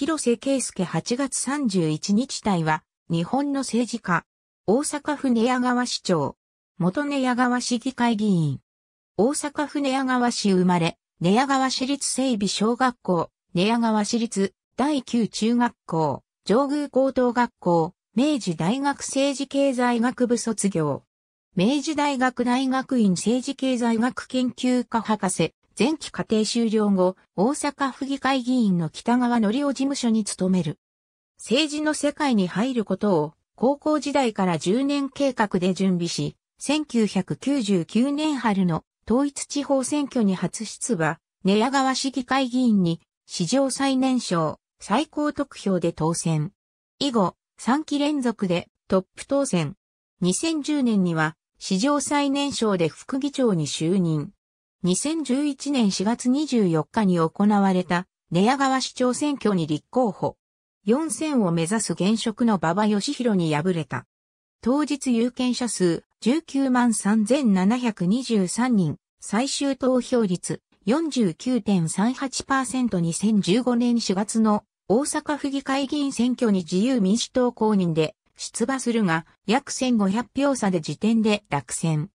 広瀬圭介8月31日隊は、日本の政治家、大阪府寝屋川市長、元寝屋川市議会議員、大阪府寝屋川市生まれ、寝屋川市立整備小学校、寝屋川市立第9中学校、上宮高等学校、明治大学政治経済学部卒業。明治大学大学院政治経済学研究科博士、前期家庭終了後、大阪府議会議員の北川則夫事務所に勤める。政治の世界に入ることを、高校時代から10年計画で準備し、1999年春の統一地方選挙に初出馬、寝屋川市議会議員に史上最年少、最高得票で当選。以後、3期連続でトップ当選。2010年には史上最年少で副議長に就任。2011年4月24日に行われた寝屋川市長選挙に立候補。4選を目指す現職の馬場義弘に敗れた。当日有権者数19万3723人、最終投票率 49.38%2015 年4月の大阪府議会議員選挙に自由民主党公認で出馬するが、約1500票差で時点で落選。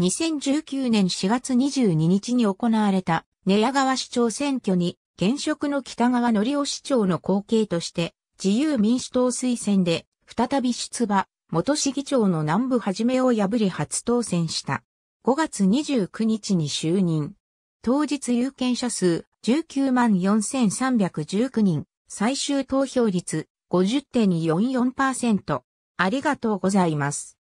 2019年4月22日に行われた寝屋川市長選挙に現職の北川則夫市長の後継として自由民主党推薦で再び出馬、元市議長の南部はじめを破り初当選した。5月29日に就任。当日有権者数19万4319人、最終投票率50.44%。ありがとうございます。